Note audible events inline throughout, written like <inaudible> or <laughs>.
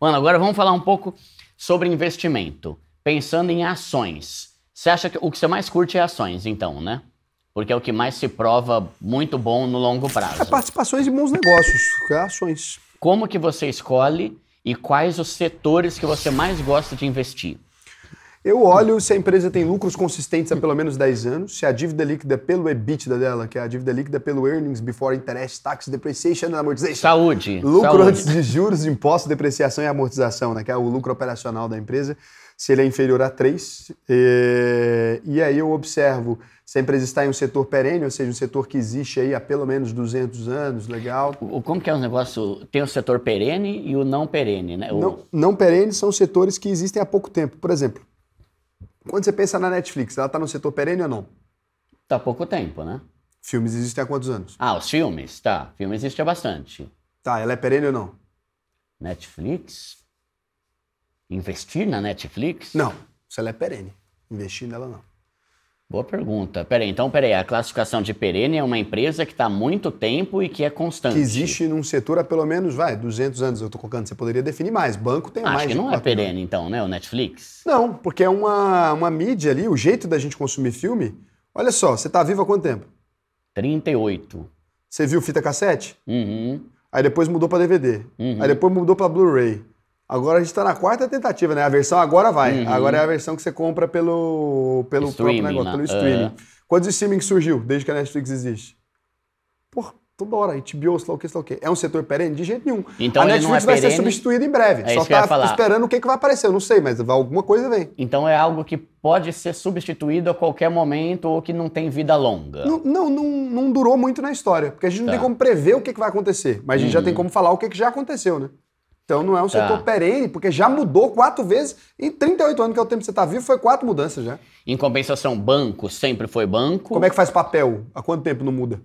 Mano, agora vamos falar um pouco sobre investimento. Pensando em ações. Você acha que o que você mais curte é ações, então, né? Porque é o que mais se prova muito bom no longo prazo. É participações em bons negócios, é ações. Como que você escolhe e quais os setores que você mais gosta de investir? Eu olho se a empresa tem lucros consistentes há pelo menos 10 anos, se a dívida líquida pelo EBITDA dela, que é a dívida líquida pelo earnings before interest, tax, depreciation and amortization. Saúde. Lucro Saúde. antes de juros, impostos, depreciação e amortização, né, que é o lucro operacional da empresa, se ele é inferior a 3. E, eh, e aí eu observo se a empresa está em um setor perene, ou seja, um setor que existe aí há pelo menos 200 anos, legal. como que é o um negócio? Tem o setor perene e o não perene, né? O... Não, não perene são setores que existem há pouco tempo. Por exemplo, quando você pensa na Netflix, ela está no setor perene ou não? Está há pouco tempo, né? Filmes existem há quantos anos? Ah, os filmes, tá. Filme existe há bastante. Tá, ela é perene ou não? Netflix? Investir na Netflix? Não, se ela é perene. Investir nela não. Boa pergunta. Peraí, então, peraí, a classificação de perene é uma empresa que está há muito tempo e que é constante. Que existe num setor há pelo menos, vai, 200 anos, eu estou colocando, você poderia definir mais. Banco tem Acho mais. Acho que não é perene, anos. então, né, o Netflix? Não, porque é uma, uma mídia ali, o jeito da gente consumir filme. Olha só, você está vivo há quanto tempo? 38. Você viu fita cassete? Uhum. Aí depois mudou para DVD. Uhum. Aí depois mudou para Blu-ray. Agora a gente está na quarta tentativa, né? A versão agora vai. Uhum. Agora é a versão que você compra pelo, pelo próprio negócio, pelo é. streaming. Uh... Quantos streaming surgiu desde que a Netflix existe? Porra, toda hora, HBO, sei lá o que, sei lá o que. É um setor perene? De jeito nenhum. Então, a Netflix é vai ser substituída em breve. É Só está esperando o que, é que vai aparecer, eu não sei, mas alguma coisa vem. Então é algo que pode ser substituído a qualquer momento ou que não tem vida longa. Não, não, não, não durou muito na história, porque a gente tá. não tem tá. como prever o que, é que vai acontecer, mas a gente uhum. já tem uhum. como falar o que, que já aconteceu, né? Então não é um tá. setor perene, porque já mudou quatro vezes em 38 anos, que é o tempo que você está vivo, foi quatro mudanças já. Em compensação, banco sempre foi banco. Como é que faz papel? Há quanto tempo não muda?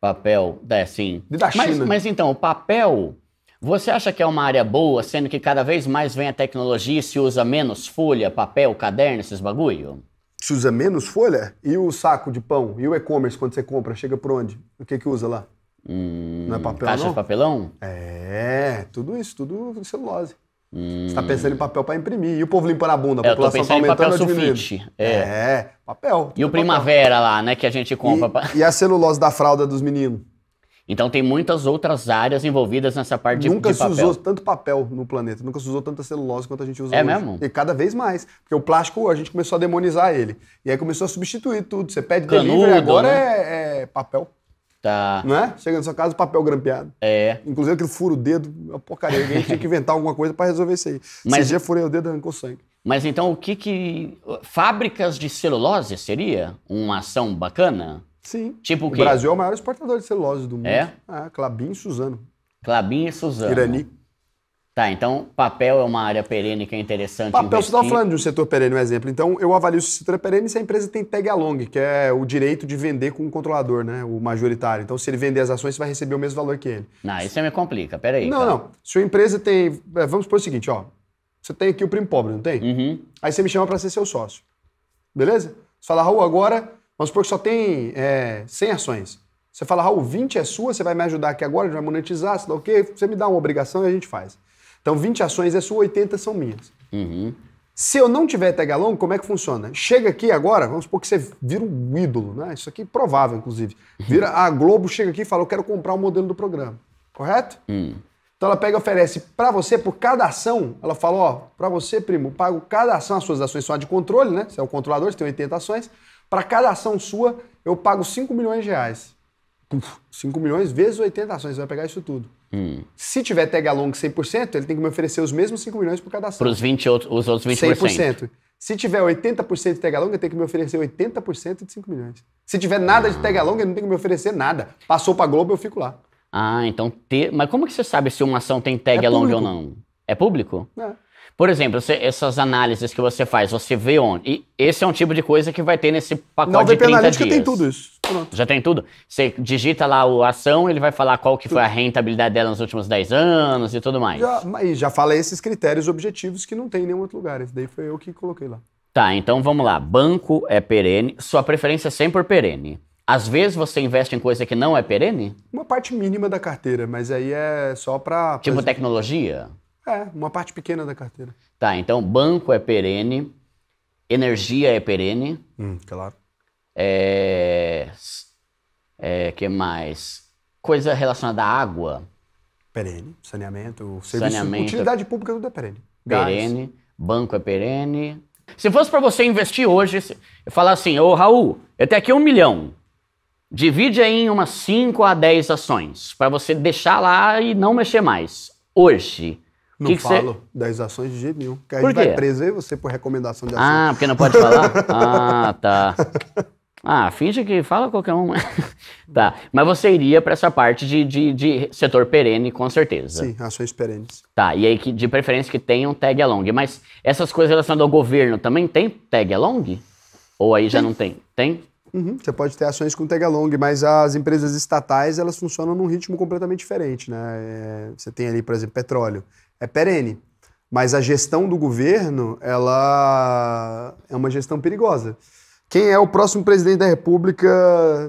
Papel, é, sim. De da China. Mas, mas então, o papel, você acha que é uma área boa, sendo que cada vez mais vem a tecnologia e se usa menos folha, papel, caderno, esses bagulho? Se usa menos folha? E o saco de pão? E o e-commerce, quando você compra, chega por onde? O que que usa lá? Hum, não é papel, caixa não? de papelão? É, tudo isso, tudo celulose. Hum. Você tá pensando em papel para imprimir. E o povo limpando a bunda, a é, população tá aumentando ou diminuindo? É. é, papel. E o papel. primavera lá, né, que a gente compra. E, pra... e a celulose da fralda dos meninos? Então tem muitas outras áreas envolvidas nessa parte nunca de, de papel. Nunca se usou tanto papel no planeta, nunca se usou tanta celulose quanto a gente usa é hoje. É mesmo? E cada vez mais. Porque o plástico, a gente começou a demonizar ele. E aí começou a substituir tudo. Você pede Canudo, delivery, agora né? é, é papel. Tá. Não é? Chega na sua casa, papel grampeado. É. Inclusive aquele furo o dedo, uma porcaria. Alguém tinha que inventar alguma coisa para resolver isso aí. Mas... já furei o dedo arrancou sangue. Mas então o que que... Fábricas de celulose seria uma ação bacana? Sim. Tipo o quê? O Brasil é o maior exportador de celulose do mundo. É? Ah, Clabin e Suzano. Clabin e Suzano. Irani. Tá, então papel é uma área perene que é interessante Papel, investir. você estava falando de um setor perene, um exemplo. Então, eu avalio se o setor é perene se a empresa tem tag along, que é o direito de vender com o controlador, né? O majoritário. Então, se ele vender as ações, você vai receber o mesmo valor que ele. Não, isso me complica, peraí. Não, não. Se a empresa tem... É, vamos supor o seguinte, ó. Você tem aqui o primo pobre, não tem? Uhum. Aí você me chama para ser seu sócio. Beleza? Você fala, Raul, agora... Vamos supor que só tem é, 100 ações. Você fala, Raul, 20 é sua, você vai me ajudar aqui agora, a gente vai monetizar, sei lá o quê. Você me dá uma obrigação e a gente faz. Então, 20 ações é sua, 80 são minhas. Uhum. Se eu não tiver tag como é que funciona? Chega aqui agora, vamos supor que você vira um ídolo, né? Isso aqui é provável, inclusive. Uhum. Vira a Globo chega aqui e fala: "Eu quero comprar o um modelo do programa". Correto? Uhum. Então ela pega e oferece para você por cada ação, ela fala: "Ó, para você, primo, pago cada ação, as suas ações são de controle, né? Você é o controlador, você tem 80 ações. Para cada ação sua, eu pago 5 milhões de reais. 5 milhões vezes 80 ações, você vai pegar isso tudo. Hum. Se tiver tag along 100%, ele tem que me oferecer os mesmos 5 milhões por cada ação. Para os outros 20%. 100%. Se tiver 80% de tag along, ele tem que me oferecer 80% de 5 milhões. Se tiver nada ah. de tag along, ele não tem que me oferecer nada. Passou para Globo, eu fico lá. Ah, então ter. Mas como que você sabe se uma ação tem tag é along público. ou não? É público? É. Por exemplo, você, essas análises que você faz, você vê onde. E esse é um tipo de coisa que vai ter nesse pacote não, de 30 dias. tem tudo isso. Pronto. Já tem tudo? Você digita lá a ação, ele vai falar qual que foi a rentabilidade dela nos últimos 10 anos e tudo mais. Já, e já fala esses critérios objetivos que não tem em nenhum outro lugar. Esse daí foi eu que coloquei lá. Tá, então vamos lá. Banco é perene, sua preferência é sempre perene. Às vezes você investe em coisa que não é perene? Uma parte mínima da carteira, mas aí é só para. Tipo exemplo, tecnologia? É, uma parte pequena da carteira. Tá, então banco é perene, energia é perene. Hum, claro. É, é, que mais? Coisa relacionada à água. Perene, saneamento, serviço, saneamento, utilidade pública tudo é perene. Gás. Perene, banco é perene. Se fosse para você investir hoje, eu falar assim, ô Raul, eu tenho aqui um milhão. Divide aí em umas 5 a 10 ações, para você deixar lá e não mexer mais. Hoje, não que que falo cê... das ações de jeito nenhum. Porque a gente vai preso aí você por recomendação de ah, ações. Ah, porque não pode falar? <laughs> ah, tá. Ah, finge que fala qualquer um. <laughs> tá. Mas você iria para essa parte de, de, de, setor perene, com certeza. Sim, ações perenes. Tá, e aí que, de preferência que tenham tag along. Mas essas coisas relacionadas ao governo também tem tag along? Ou aí já não tem? Tem? Uhum. Você pode ter ações com tag along, mas as empresas estatais elas funcionam num ritmo completamente diferente, né? É, você tem ali, por exemplo, petróleo. É perene, mas a gestão do governo ela é uma gestão perigosa. Quem é o próximo presidente da República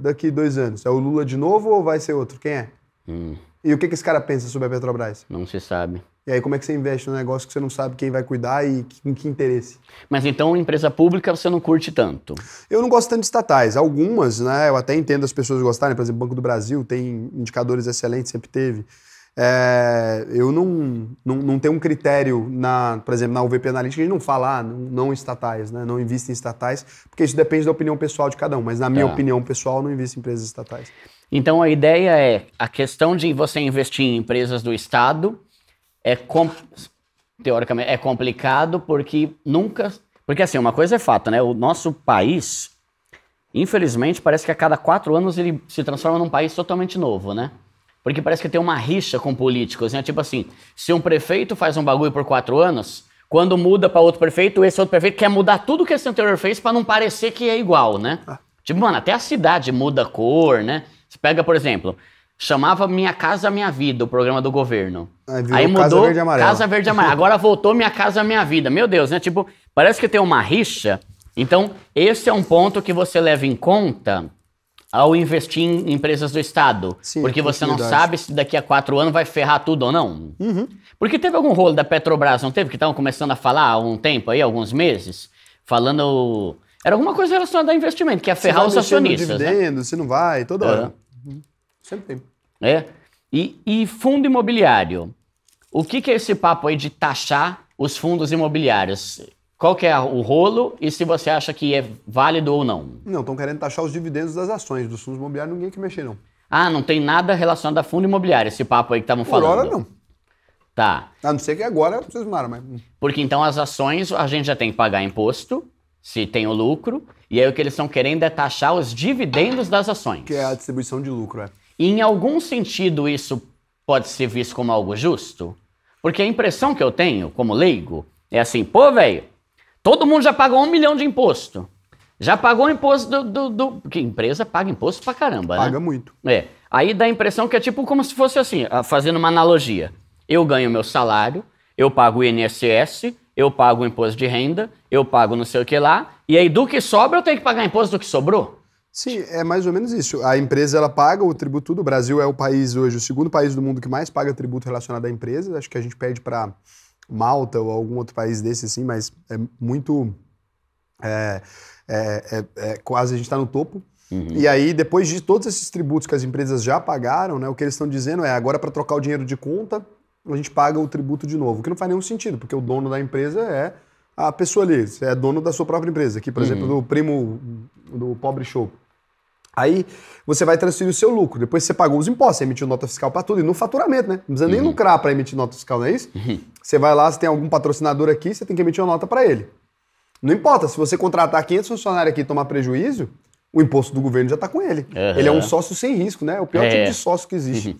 daqui dois anos? É o Lula de novo ou vai ser outro? Quem é? Hum. E o que, que esse cara pensa sobre a Petrobras? Não se sabe. E aí, como é que você investe num negócio que você não sabe quem vai cuidar e em que interesse? Mas então, empresa pública você não curte tanto? Eu não gosto tanto de estatais. Algumas, né? Eu até entendo as pessoas gostarem. Por exemplo, Banco do Brasil tem indicadores excelentes, sempre teve. É, eu não, não, não tenho um critério, na, por exemplo, na UVP Analítica, a gente não fala ah, não, não, estatais, né? não invista em estatais, porque isso depende da opinião pessoal de cada um, mas na minha tá. opinião pessoal, não invisto em empresas estatais. Então a ideia é, a questão de você investir em empresas do Estado é, teoricamente, é complicado porque nunca... Porque assim, uma coisa é fato, né? O nosso país, infelizmente, parece que a cada quatro anos ele se transforma num país totalmente novo, né? Porque parece que tem uma rixa com políticos, né? Tipo assim, se um prefeito faz um bagulho por quatro anos, quando muda para outro prefeito, esse outro prefeito quer mudar tudo que esse anterior fez para não parecer que é igual, né? Ah. Tipo, mano, até a cidade muda a cor, né? Você pega, por exemplo, chamava Minha Casa Minha Vida, o programa do governo. Ah, Aí, Aí mudou Casa Verde Amarela. Casa Verde Amarela. Agora voltou Minha Casa Minha Vida. Meu Deus, né? Tipo, parece que tem uma rixa. Então, esse é um ponto que você leva em conta ao investir em empresas do Estado. Sim, porque você não sabe se daqui a quatro anos vai ferrar tudo ou não. Uhum. Porque teve algum rolo da Petrobras, não teve? Que estavam começando a falar há um tempo aí, alguns meses, falando. Era alguma coisa relacionada a investimento, que ia ferrar os acionistas. Né? Dividendo, né? se não vai, toda hora. É. Uhum. Sempre tem. É. E, e fundo imobiliário. O que, que é esse papo aí de taxar os fundos imobiliários? qual que é o rolo e se você acha que é válido ou não. Não, estão querendo taxar os dividendos das ações dos fundos imobiliários, ninguém que mexer, não. Ah, não tem nada relacionado a fundo imobiliário, esse papo aí que estavam falando. Por não. Tá. A não ser que agora vocês maram, mas... Hum. Porque então as ações a gente já tem que pagar imposto, se tem o lucro, e aí o que eles estão querendo é taxar os dividendos das ações. Que é a distribuição de lucro, é. E em algum sentido isso pode ser visto como algo justo? Porque a impressão que eu tenho, como leigo, é assim, pô, velho, Todo mundo já pagou um milhão de imposto. Já pagou o imposto do, do, do. Porque empresa paga imposto pra caramba, né? Paga muito. É. Aí dá a impressão que é tipo como se fosse assim, ah, fazendo uma analogia. Eu ganho meu salário, eu pago o INSS, eu pago o imposto de renda, eu pago não sei o que lá, e aí do que sobra eu tenho que pagar imposto do que sobrou? Sim, é mais ou menos isso. A empresa ela paga o tributo tudo. O Brasil é o país hoje, o segundo país do mundo que mais paga tributo relacionado à empresa. Acho que a gente pede para Malta ou algum outro país desse, assim, mas é muito. É, é, é, é quase a gente está no topo. Uhum. E aí, depois de todos esses tributos que as empresas já pagaram, né, o que eles estão dizendo é agora para trocar o dinheiro de conta, a gente paga o tributo de novo, o que não faz nenhum sentido, porque o dono da empresa é a pessoa ali, você é dono da sua própria empresa. Aqui, por uhum. exemplo, do primo do Pobre Show. Aí você vai transferir o seu lucro. Depois você pagou os impostos, você emitiu nota fiscal para tudo e no faturamento, né? Não precisa nem uhum. lucrar para emitir nota fiscal, não é isso? Uhum. Você vai lá, se tem algum patrocinador aqui, você tem que emitir uma nota para ele. Não importa, se você contratar 500 funcionários aqui e tomar prejuízo, o imposto do governo já está com ele. Uhum. Ele é um sócio sem risco, né? É o pior tipo é. tipo de sócio que existe. Uhum.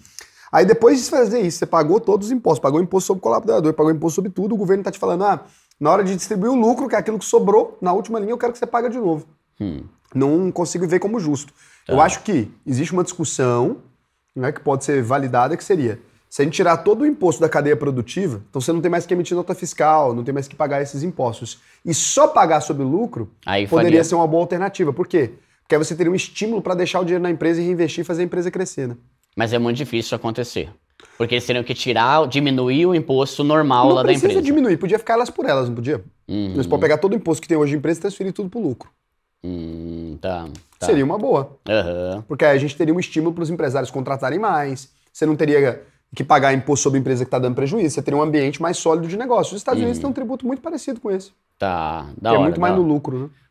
Aí depois de fazer isso, você pagou todos os impostos, pagou imposto sobre colaborador, pagou imposto sobre tudo, o governo está te falando, ah, na hora de distribuir o lucro, que é aquilo que sobrou, na última linha eu quero que você paga de novo. Hum. Não consigo ver como justo. Tá. Eu acho que existe uma discussão né, que pode ser validada, que seria se a gente tirar todo o imposto da cadeia produtiva, então você não tem mais que emitir nota fiscal, não tem mais que pagar esses impostos. E só pagar sobre o lucro Aí poderia faria. ser uma boa alternativa. Por quê? Porque aí você teria um estímulo para deixar o dinheiro na empresa e reinvestir e fazer a empresa crescer, né? Mas é muito difícil isso acontecer. Porque eles teriam que tirar, diminuir o imposto normal não lá da empresa. Não precisa diminuir, podia ficar elas por elas, não podia? Uhum. pode pegar todo o imposto que tem hoje em empresa e transferir tudo para o lucro. Hum, tá, tá. Seria uma boa. Uhum. Porque aí a gente teria um estímulo para os empresários contratarem mais. Você não teria que pagar imposto sobre empresa que está dando prejuízo. Você teria um ambiente mais sólido de negócio. Os Estados uhum. Unidos têm um tributo muito parecido com esse. Tá, da é hora. é muito mais hora. no lucro, né?